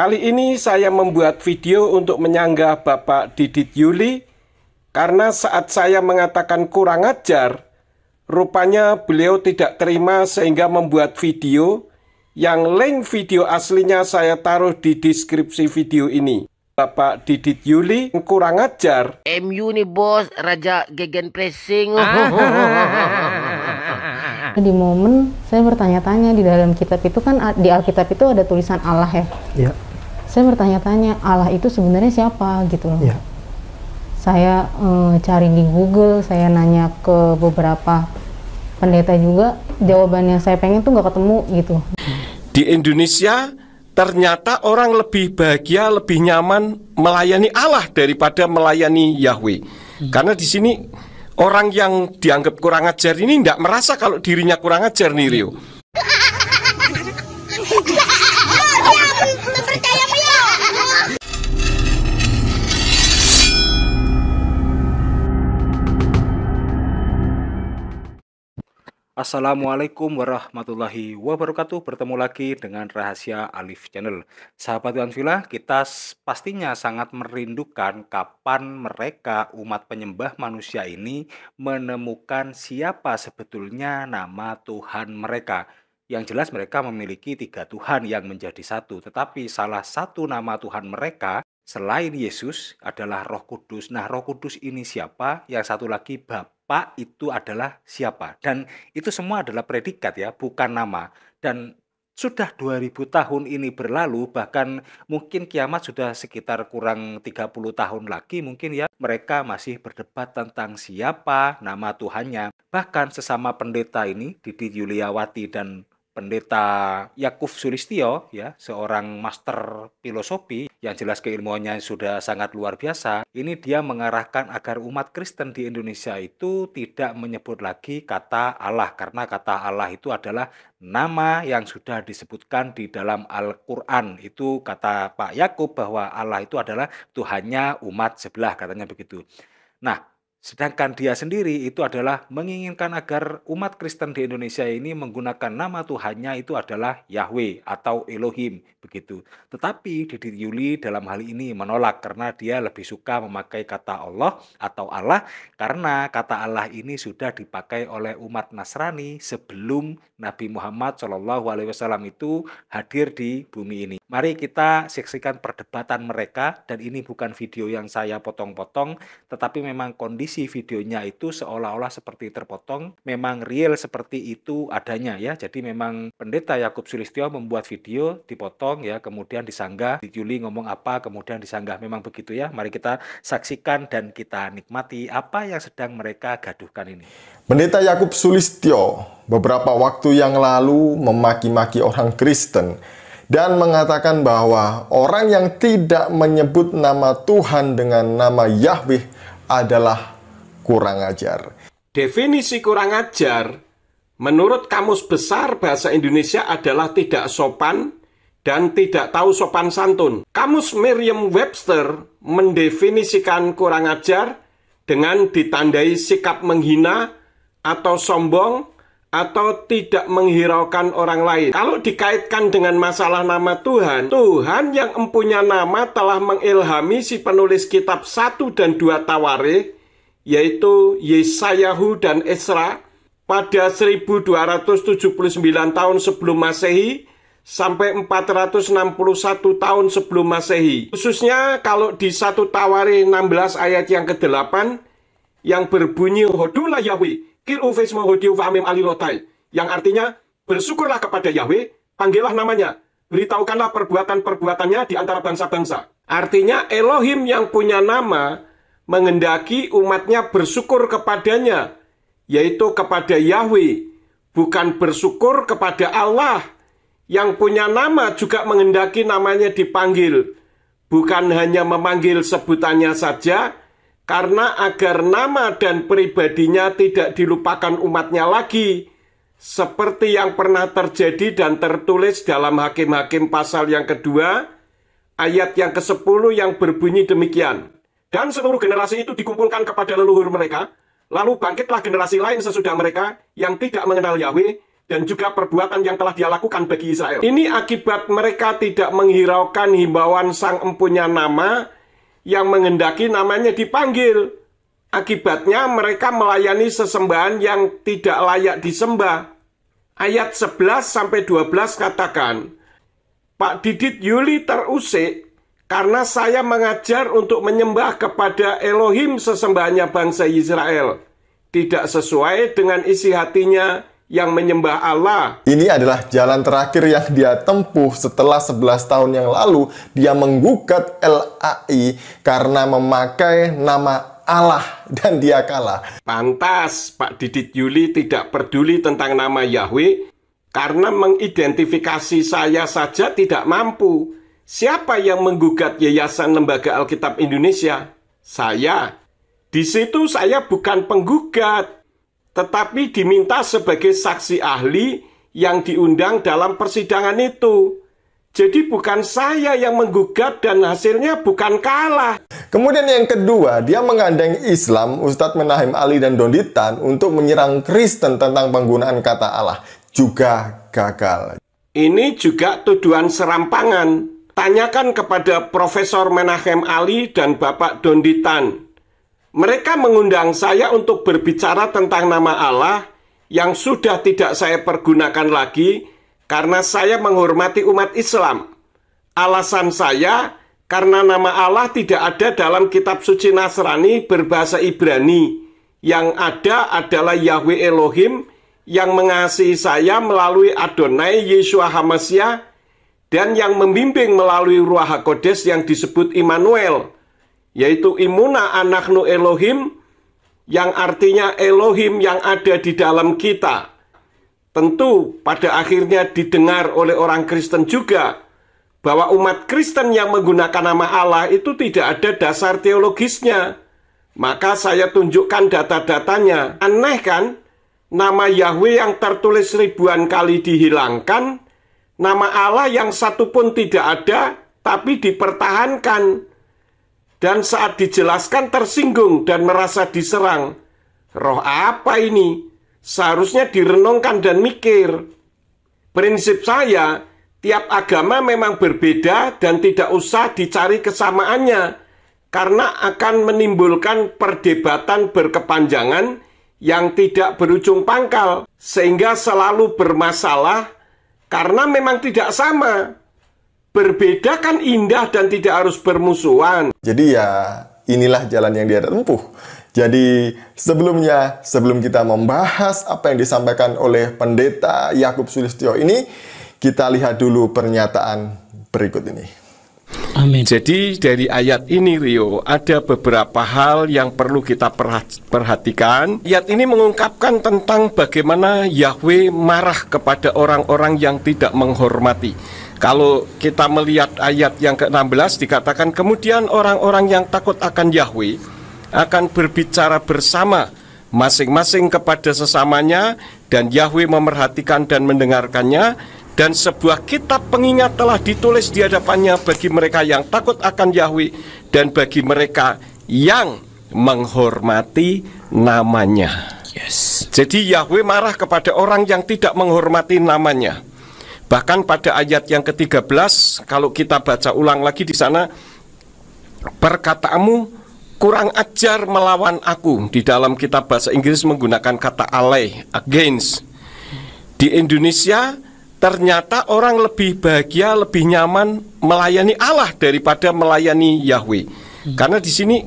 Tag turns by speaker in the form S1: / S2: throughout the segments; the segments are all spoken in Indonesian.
S1: Kali ini saya membuat video untuk menyanggah Bapak Didit Yuli karena saat saya mengatakan kurang ajar, rupanya beliau tidak terima sehingga membuat video yang link video aslinya saya taruh di deskripsi video ini. Bapak Didit Yuli kurang ajar.
S2: MU nih bos, raja gegen pressing. Ah.
S3: di momen saya bertanya-tanya di dalam kitab itu kan di Alkitab itu ada tulisan Allah ya. ya saya bertanya-tanya Allah itu sebenarnya siapa gitu loh. Yeah. Saya um, cari di Google, saya nanya ke beberapa pendeta juga, jawabannya saya pengen tuh nggak ketemu gitu.
S1: Di Indonesia ternyata orang lebih bahagia, lebih nyaman melayani Allah daripada melayani Yahweh. Hmm. Karena di sini orang yang dianggap kurang ajar ini tidak merasa kalau dirinya kurang ajar nih Rio.
S4: Assalamualaikum warahmatullahi wabarakatuh. Bertemu lagi dengan Rahasia Alif Channel. Sahabat Tuhan Villa, kita pastinya sangat merindukan kapan mereka umat penyembah manusia ini menemukan siapa sebetulnya nama Tuhan mereka. Yang jelas mereka memiliki tiga Tuhan yang menjadi satu, tetapi salah satu nama Tuhan mereka selain Yesus adalah Roh Kudus. Nah, Roh Kudus ini siapa? Yang satu lagi Bapa Pak itu adalah siapa. Dan itu semua adalah predikat ya, bukan nama. Dan sudah 2000 tahun ini berlalu bahkan mungkin kiamat sudah sekitar kurang 30 tahun lagi mungkin ya mereka masih berdebat tentang siapa nama Tuhannya bahkan sesama pendeta ini Didi Yuliawati dan pendeta Yakuf Sulistio ya seorang master filosofi yang jelas keilmuannya sudah sangat luar biasa, ini dia mengarahkan agar umat Kristen di Indonesia itu tidak menyebut lagi kata Allah karena kata Allah itu adalah nama yang sudah disebutkan di dalam Al-Qur'an. Itu kata Pak Yakub bahwa Allah itu adalah Tuhannya umat sebelah katanya begitu. Nah, Sedangkan dia sendiri itu adalah menginginkan agar umat Kristen di Indonesia ini menggunakan nama Tuhannya itu adalah Yahweh atau Elohim begitu. Tetapi Didi Yuli dalam hal ini menolak karena dia lebih suka memakai kata Allah atau Allah karena kata Allah ini sudah dipakai oleh umat Nasrani sebelum Nabi Muhammad Shallallahu alaihi wasallam itu hadir di bumi ini. Mari kita saksikan perdebatan mereka dan ini bukan video yang saya potong-potong tetapi memang kondisi si videonya itu seolah-olah seperti terpotong, memang real seperti itu adanya ya. Jadi memang pendeta Yakub Sulistyo membuat video dipotong ya, kemudian disanggah, dijuli ngomong apa, kemudian disanggah. Memang begitu ya. Mari kita saksikan dan kita nikmati apa yang sedang mereka gaduhkan ini.
S2: Pendeta Yakub Sulistyo beberapa waktu yang lalu memaki-maki orang Kristen dan mengatakan bahwa orang yang tidak menyebut nama Tuhan dengan nama Yahweh adalah kurang ajar.
S1: Definisi kurang ajar menurut Kamus Besar Bahasa Indonesia adalah tidak sopan dan tidak tahu sopan santun. Kamus Merriam-Webster mendefinisikan kurang ajar dengan ditandai sikap menghina atau sombong atau tidak menghiraukan orang lain. Kalau dikaitkan dengan masalah nama Tuhan, Tuhan yang empunya nama telah mengilhami si penulis kitab 1 dan 2 Tawari yaitu Yesayahu dan Esra pada 1279 tahun sebelum Masehi sampai 461 tahun sebelum Masehi. Khususnya kalau di satu Tawari 16 ayat yang ke-8 yang berbunyi Hodulah Yahweh, kir ufes mohodiu famim alilotai. Yang artinya, bersyukurlah kepada Yahweh, panggillah namanya, beritahukanlah perbuatan-perbuatannya di antara bangsa-bangsa. Artinya Elohim yang punya nama mengendaki umatnya bersyukur kepadanya, yaitu kepada Yahweh, bukan bersyukur kepada Allah yang punya nama juga mengendaki namanya dipanggil, bukan hanya memanggil sebutannya saja, karena agar nama dan pribadinya tidak dilupakan umatnya lagi, seperti yang pernah terjadi dan tertulis dalam Hakim-Hakim pasal yang kedua, ayat yang ke-10 yang berbunyi demikian. Dan seluruh generasi itu dikumpulkan kepada leluhur mereka, lalu bangkitlah generasi lain sesudah mereka yang tidak mengenal Yahweh dan juga perbuatan yang telah dia lakukan bagi Israel. Ini akibat mereka tidak menghiraukan himbauan sang empunya nama yang menghendaki namanya dipanggil. Akibatnya mereka melayani sesembahan yang tidak layak disembah. Ayat 11 sampai 12 katakan, Pak Didit Yuli terusik karena saya mengajar untuk menyembah kepada Elohim sesembahannya bangsa Israel. Tidak sesuai dengan isi hatinya yang
S2: menyembah Allah. Ini adalah jalan terakhir yang dia tempuh setelah 11 tahun yang lalu dia menggugat LAI karena memakai nama Allah dan dia kalah.
S1: Pantas Pak Didit Yuli tidak peduli tentang nama Yahweh karena mengidentifikasi saya saja tidak mampu. Siapa yang menggugat Yayasan Lembaga Alkitab Indonesia? Saya. Di situ saya bukan penggugat, tetapi diminta sebagai saksi ahli yang diundang dalam persidangan itu. Jadi bukan saya
S2: yang menggugat dan hasilnya bukan kalah. Kemudian yang kedua, dia mengandeng Islam, Ustadz Menahim Ali dan Donditan untuk menyerang Kristen tentang penggunaan kata Allah. Juga gagal.
S1: Ini juga tuduhan serampangan tanyakan kepada Profesor Menahem Ali dan Bapak Donditan, Mereka mengundang saya untuk berbicara tentang nama Allah yang sudah tidak saya pergunakan lagi karena saya menghormati umat Islam. Alasan saya karena nama Allah tidak ada dalam kitab suci Nasrani berbahasa Ibrani. Yang ada adalah Yahweh Elohim yang mengasihi saya melalui Adonai Yeshua Hamasyah dan yang membimbing melalui Ruah HaKodes yang disebut Immanuel, yaitu Imuna Anaknu Elohim, yang artinya Elohim yang ada di dalam kita. Tentu pada akhirnya didengar oleh orang Kristen juga, bahwa umat Kristen yang menggunakan nama Allah itu tidak ada dasar teologisnya. Maka saya tunjukkan data-datanya. Aneh kan? Nama Yahweh yang tertulis ribuan kali dihilangkan, Nama Allah yang satu pun tidak ada, tapi dipertahankan. Dan saat dijelaskan tersinggung dan merasa diserang. Roh apa ini? Seharusnya direnungkan dan mikir. Prinsip saya, tiap agama memang berbeda dan tidak usah dicari kesamaannya karena akan menimbulkan perdebatan berkepanjangan yang tidak berujung pangkal, sehingga selalu bermasalah karena memang tidak sama. Berbeda kan
S2: indah dan tidak harus bermusuhan. Jadi ya inilah jalan yang dia tempuh. Jadi sebelumnya, sebelum kita membahas apa yang disampaikan oleh pendeta Yakub Sulistyo ini, kita lihat dulu pernyataan berikut ini.
S1: Amin. Jadi dari ayat ini Rio ada beberapa hal yang perlu kita perhatikan. Ayat ini mengungkapkan tentang bagaimana Yahweh marah kepada orang-orang yang tidak menghormati. Kalau kita melihat ayat yang ke-16 dikatakan kemudian orang-orang yang takut akan Yahweh akan berbicara bersama masing-masing kepada sesamanya dan Yahweh memerhatikan dan mendengarkannya dan sebuah kitab pengingat telah ditulis di hadapannya bagi mereka yang takut akan Yahweh dan bagi mereka yang menghormati namanya. Yes. Jadi Yahweh marah kepada orang yang tidak menghormati namanya. Bahkan pada ayat yang ke-13 kalau kita baca ulang lagi di sana perkataanmu kurang ajar melawan aku di dalam kitab bahasa Inggris menggunakan kata alay against. Di Indonesia ternyata orang lebih bahagia, lebih nyaman melayani Allah daripada melayani Yahweh. Hmm. Karena di sini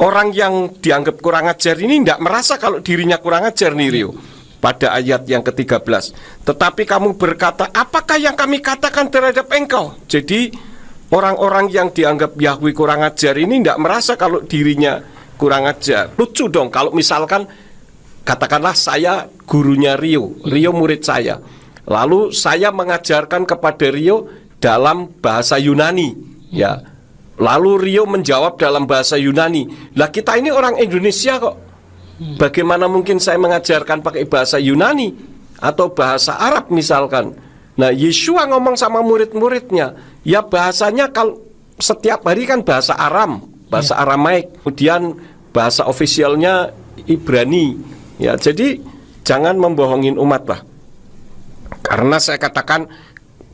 S1: orang yang dianggap kurang ajar ini tidak merasa kalau dirinya kurang ajar nih Rio. Pada ayat yang ke-13 Tetapi kamu berkata Apakah yang kami katakan terhadap engkau Jadi orang-orang yang dianggap Yahweh kurang ajar ini Tidak merasa kalau dirinya kurang ajar Lucu dong kalau misalkan Katakanlah saya gurunya Rio Rio murid saya Lalu saya mengajarkan kepada Rio dalam bahasa Yunani, ya. Lalu Rio menjawab dalam bahasa Yunani. Lah kita ini orang Indonesia kok. Bagaimana mungkin saya mengajarkan pakai bahasa Yunani atau bahasa Arab misalkan? Nah, Yeshua ngomong sama murid-muridnya, ya bahasanya kalau setiap hari kan bahasa Aram, bahasa ya. Aramaik, kemudian bahasa ofisialnya Ibrani. Ya, jadi jangan membohongin umat, lah. Karena saya katakan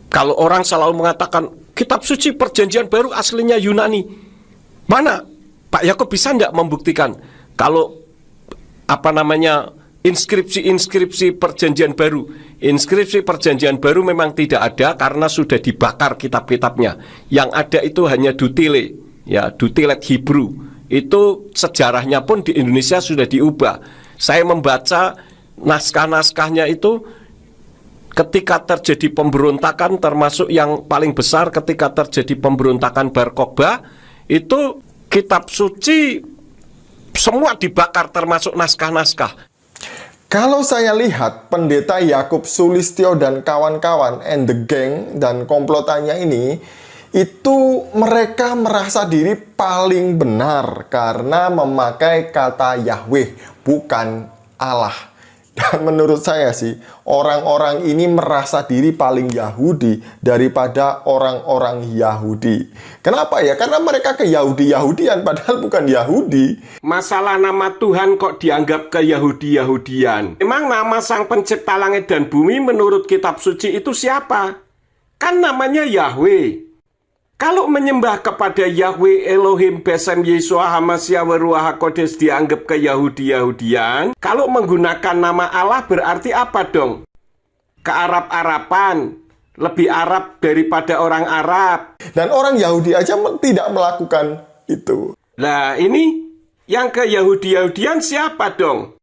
S1: kalau orang selalu mengatakan kitab suci perjanjian baru aslinya Yunani. Mana? Pak Yakob bisa tidak membuktikan kalau apa namanya inskripsi-inskripsi perjanjian baru. Inskripsi perjanjian baru memang tidak ada karena sudah dibakar kitab-kitabnya. Yang ada itu hanya dutile, ya, dutilet Hebrew. Itu sejarahnya pun di Indonesia sudah diubah. Saya membaca naskah-naskahnya itu ketika terjadi pemberontakan termasuk yang paling besar ketika terjadi pemberontakan Bar Kokba itu kitab suci semua dibakar termasuk naskah-naskah.
S2: Kalau saya lihat pendeta Yakub Sulistio dan kawan-kawan and the gang dan komplotannya ini itu mereka merasa diri paling benar karena memakai kata Yahweh bukan Allah. Dan menurut saya sih, orang-orang ini merasa diri paling Yahudi daripada orang-orang Yahudi. Kenapa ya? Karena mereka ke Yahudi-Yahudian padahal bukan Yahudi. Masalah
S1: nama Tuhan kok dianggap ke Yahudi-Yahudian? Emang nama sang pencipta langit dan bumi menurut kitab suci itu siapa? Kan namanya Yahweh. Kalau menyembah kepada Yahweh Elohim Besem Yesua Hamasya Weruah Kodes dianggap ke Yahudi-Yahudian, kalau menggunakan nama Allah berarti apa dong? Ke arab Arapan? lebih Arab daripada orang Arab. Dan orang
S2: Yahudi aja tidak melakukan itu.
S1: Nah ini yang ke Yahudi-Yahudian siapa dong?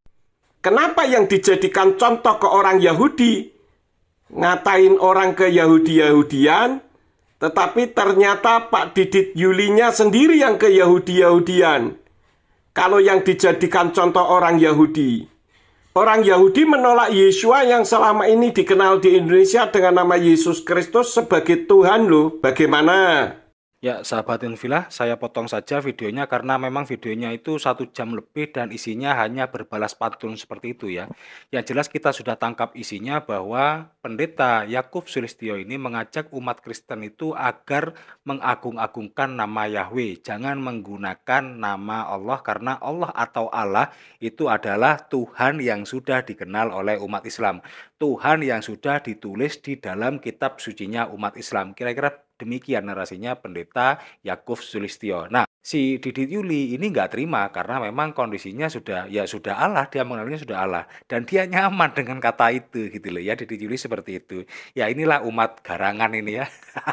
S1: Kenapa yang dijadikan contoh ke orang Yahudi? Ngatain orang ke Yahudi-Yahudian, tetapi ternyata Pak Didit Yulinya sendiri yang ke Yahudi-Yahudian. Kalau yang dijadikan contoh orang Yahudi. Orang Yahudi menolak Yesua yang selama ini dikenal di Indonesia dengan nama Yesus Kristus sebagai Tuhan loh. Bagaimana?
S4: Ya, sahabat Infila, saya potong saja videonya karena memang videonya itu satu jam lebih dan isinya hanya berbalas pantun seperti itu ya. Yang jelas kita sudah tangkap isinya bahwa pendeta Yakub Sulistio ini mengajak umat Kristen itu agar mengagung-agungkan nama Yahweh. Jangan menggunakan nama Allah karena Allah atau Allah itu adalah Tuhan yang sudah dikenal oleh umat Islam. Tuhan yang sudah ditulis di dalam kitab sucinya umat Islam. Kira-kira demikian narasinya pendeta Yakub Sulistio. Nah, si Didit Yuli ini nggak terima karena memang kondisinya sudah ya sudah Allah dia mengenalnya sudah Allah dan dia nyaman dengan kata itu gitu loh ya Didit Yuli seperti itu ya inilah umat garangan ini ya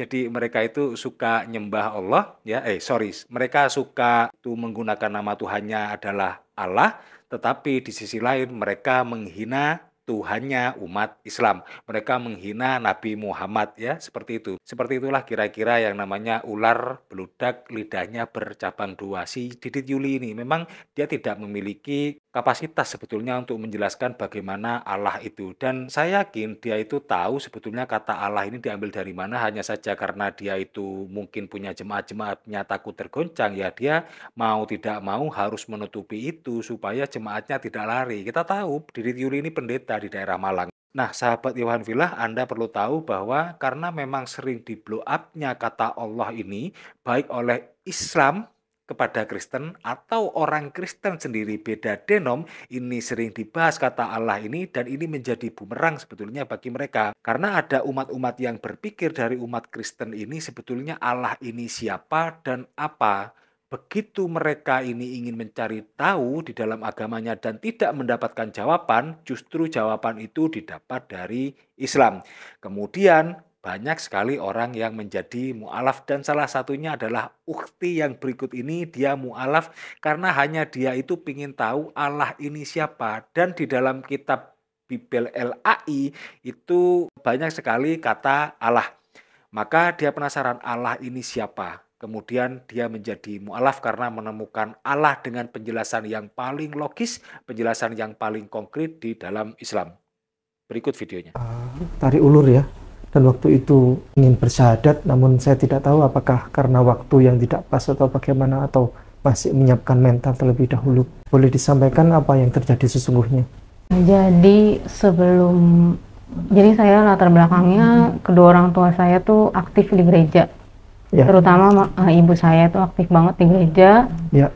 S4: jadi mereka itu suka nyembah Allah ya eh sorry mereka suka itu menggunakan nama Tuhannya adalah Allah tetapi di sisi lain mereka menghina Tuhannya umat Islam. Mereka menghina Nabi Muhammad ya, seperti itu. Seperti itulah kira-kira yang namanya ular beludak lidahnya bercabang dua. Si Didit Yuli ini memang dia tidak memiliki kapasitas sebetulnya untuk menjelaskan bagaimana Allah itu. Dan saya yakin dia itu tahu sebetulnya kata Allah ini diambil dari mana hanya saja karena dia itu mungkin punya jemaat-jemaatnya takut tergoncang ya dia mau tidak mau harus menutupi itu supaya jemaatnya tidak lari. Kita tahu diri Yuli ini pendeta di daerah Malang. Nah, sahabat Yohan Villa, Anda perlu tahu bahwa karena memang sering di blow up kata Allah ini, baik oleh Islam kepada Kristen atau orang Kristen sendiri beda denom ini sering dibahas kata Allah ini dan ini menjadi bumerang sebetulnya bagi mereka karena ada umat-umat yang berpikir dari umat Kristen ini sebetulnya Allah ini siapa dan apa Begitu mereka ini ingin mencari tahu di dalam agamanya dan tidak mendapatkan jawaban, justru jawaban itu didapat dari Islam. Kemudian banyak sekali orang yang menjadi mu'alaf dan salah satunya adalah ukti yang berikut ini dia mu'alaf karena hanya dia itu ingin tahu Allah ini siapa dan di dalam kitab Bibel LAI itu banyak sekali kata Allah maka dia penasaran Allah ini siapa Kemudian dia menjadi mu'alaf karena menemukan Allah dengan penjelasan yang paling logis, penjelasan yang paling konkret di dalam Islam. Berikut videonya. Uh, tarik ulur ya dan waktu itu ingin bersyahadat namun saya tidak tahu apakah karena waktu yang tidak pas atau bagaimana atau masih menyiapkan mental terlebih dahulu. Boleh disampaikan apa yang terjadi sesungguhnya?
S3: Jadi sebelum jadi saya latar belakangnya kedua orang tua saya tuh aktif di gereja. Ya. Terutama eh, ibu saya tuh aktif banget di gereja. Ya.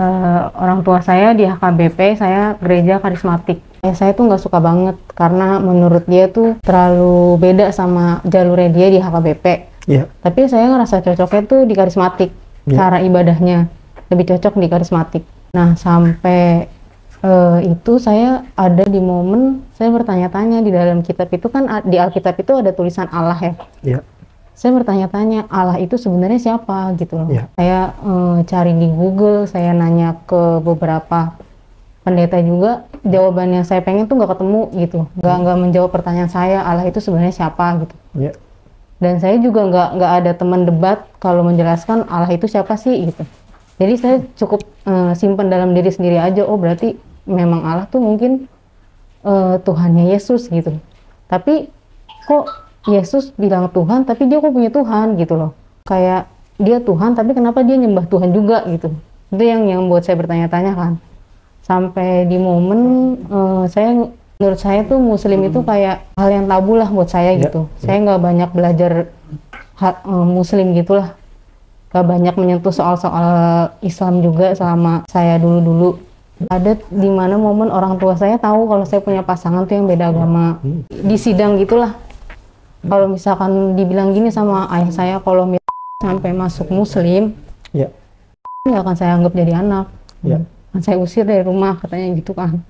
S3: Uh, orang tua saya di HKBP, saya gereja karismatik. Ayah eh, saya tuh nggak suka banget karena menurut dia tuh terlalu beda sama jalurnya dia di HKBP. Yeah. Tapi saya ngerasa cocoknya tuh di karismatik, yeah. cara ibadahnya lebih cocok di karismatik. Nah sampai uh, itu saya ada di momen saya bertanya-tanya di dalam kitab itu kan di Alkitab itu ada tulisan Allah ya. Yeah. Saya bertanya-tanya Allah itu sebenarnya siapa gitu loh. Yeah. Saya uh, cari di Google, saya nanya ke beberapa pendeta juga jawaban yang saya pengen tuh nggak ketemu gitu nggak nggak menjawab pertanyaan saya Allah itu sebenarnya siapa gitu yeah. dan saya juga nggak nggak ada teman debat kalau menjelaskan Allah itu siapa sih gitu jadi saya cukup uh, eh, simpan dalam diri sendiri aja oh berarti memang Allah tuh mungkin uh, Tuhannya Yesus gitu tapi kok Yesus bilang Tuhan tapi dia kok punya Tuhan gitu loh kayak dia Tuhan tapi kenapa dia nyembah Tuhan juga gitu itu yang yang buat saya bertanya-tanya kan sampai di momen uh, saya menurut saya tuh muslim hmm. itu kayak hal yang tabu lah buat saya yeah. gitu. Yeah. Saya nggak banyak belajar hal, uh, eh, muslim gitulah. Gak banyak menyentuh soal-soal Islam juga selama saya dulu-dulu. Ada di mana momen orang tua saya tahu kalau saya punya pasangan tuh yang beda agama. Hmm. Di sidang gitulah. Kalau misalkan dibilang gini sama ayah saya kalau sampai masuk muslim, ya. nggak akan saya anggap jadi anak. Yeah. Nah, saya usir dari rumah katanya gitu kan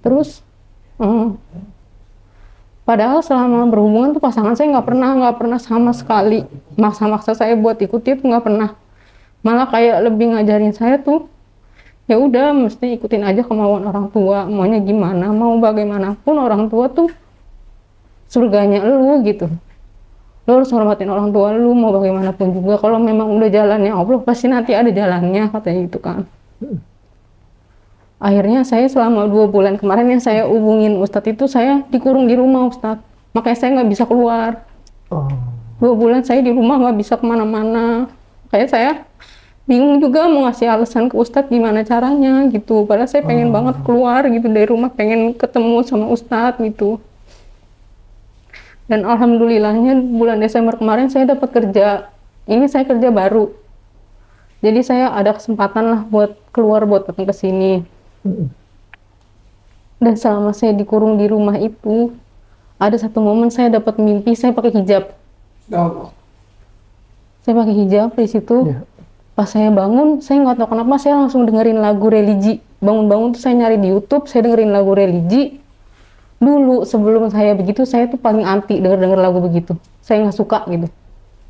S3: terus hmm, padahal selama berhubungan tuh pasangan saya nggak pernah nggak pernah sama sekali maksa-maksa saya buat ikut itu nggak pernah malah kayak lebih ngajarin saya tuh ya udah mesti ikutin aja kemauan orang tua maunya gimana mau bagaimanapun orang tua tuh surganya lu gitu lu harus hormatin orang tua lu mau bagaimanapun juga kalau memang udah jalannya Allah pasti nanti ada jalannya katanya gitu kan akhirnya saya selama dua bulan kemarin yang saya hubungin Ustadz itu saya dikurung di rumah Ustadz makanya saya nggak bisa keluar oh. dua bulan saya di rumah nggak bisa kemana-mana kayak saya bingung juga mau ngasih alasan ke Ustadz gimana caranya gitu padahal saya pengen oh. banget keluar gitu dari rumah pengen ketemu sama Ustadz gitu dan alhamdulillahnya bulan Desember kemarin saya dapat kerja ini saya kerja baru jadi saya ada kesempatan lah buat keluar buat datang ke sini dan selama saya dikurung di rumah itu ada satu momen saya dapat mimpi saya pakai hijab oh. saya pakai hijab di situ yeah. pas saya bangun saya nggak tahu kenapa saya langsung dengerin lagu religi bangun-bangun tuh saya nyari di YouTube saya dengerin lagu religi dulu sebelum saya begitu saya tuh paling anti denger denger lagu begitu saya nggak suka gitu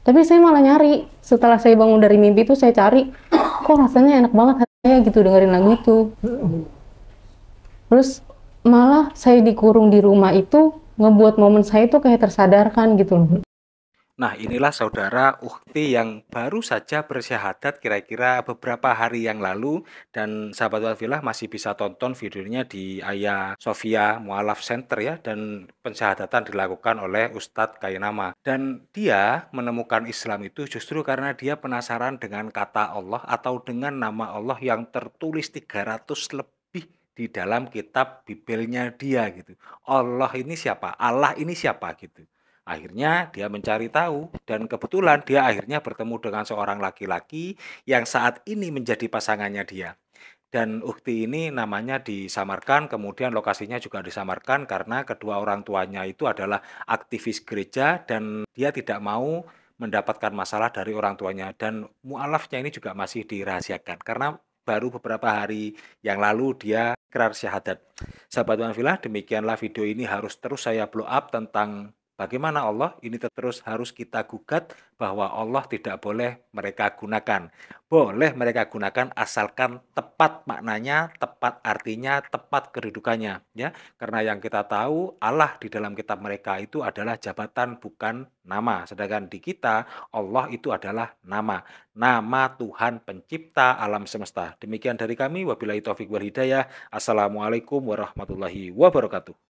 S3: tapi saya malah nyari setelah saya bangun dari mimpi itu saya cari kok rasanya enak banget saya gitu dengerin lagu itu terus malah saya dikurung di rumah itu ngebuat momen saya itu kayak tersadarkan gitu loh
S4: Nah, inilah saudara Ukti yang baru saja bersyahadat kira-kira beberapa hari yang lalu dan sahabat Wafilah masih bisa tonton videonya di Ayah Sofia Mualaf Center ya dan pensyahadatan dilakukan oleh Ustadz Kainama. Dan dia menemukan Islam itu justru karena dia penasaran dengan kata Allah atau dengan nama Allah yang tertulis 300 lebih di dalam kitab Bibelnya dia gitu. Allah ini siapa? Allah ini siapa gitu. Akhirnya dia mencari tahu dan kebetulan dia akhirnya bertemu dengan seorang laki-laki yang saat ini menjadi pasangannya dia. Dan Ukti ini namanya disamarkan, kemudian lokasinya juga disamarkan karena kedua orang tuanya itu adalah aktivis gereja dan dia tidak mau mendapatkan masalah dari orang tuanya dan mualafnya ini juga masih dirahasiakan karena baru beberapa hari yang lalu dia kerar syahadat. Sahabat Tuhan demikianlah video ini harus terus saya blow up tentang Bagaimana Allah? Ini terus harus kita gugat bahwa Allah tidak boleh mereka gunakan. Boleh mereka gunakan asalkan tepat maknanya, tepat artinya, tepat kedudukannya. Ya, karena yang kita tahu Allah di dalam kitab mereka itu adalah jabatan bukan nama. Sedangkan di kita Allah itu adalah nama. Nama Tuhan pencipta alam semesta. Demikian dari kami. Wabillahi taufik wal hidayah. Assalamualaikum warahmatullahi wabarakatuh.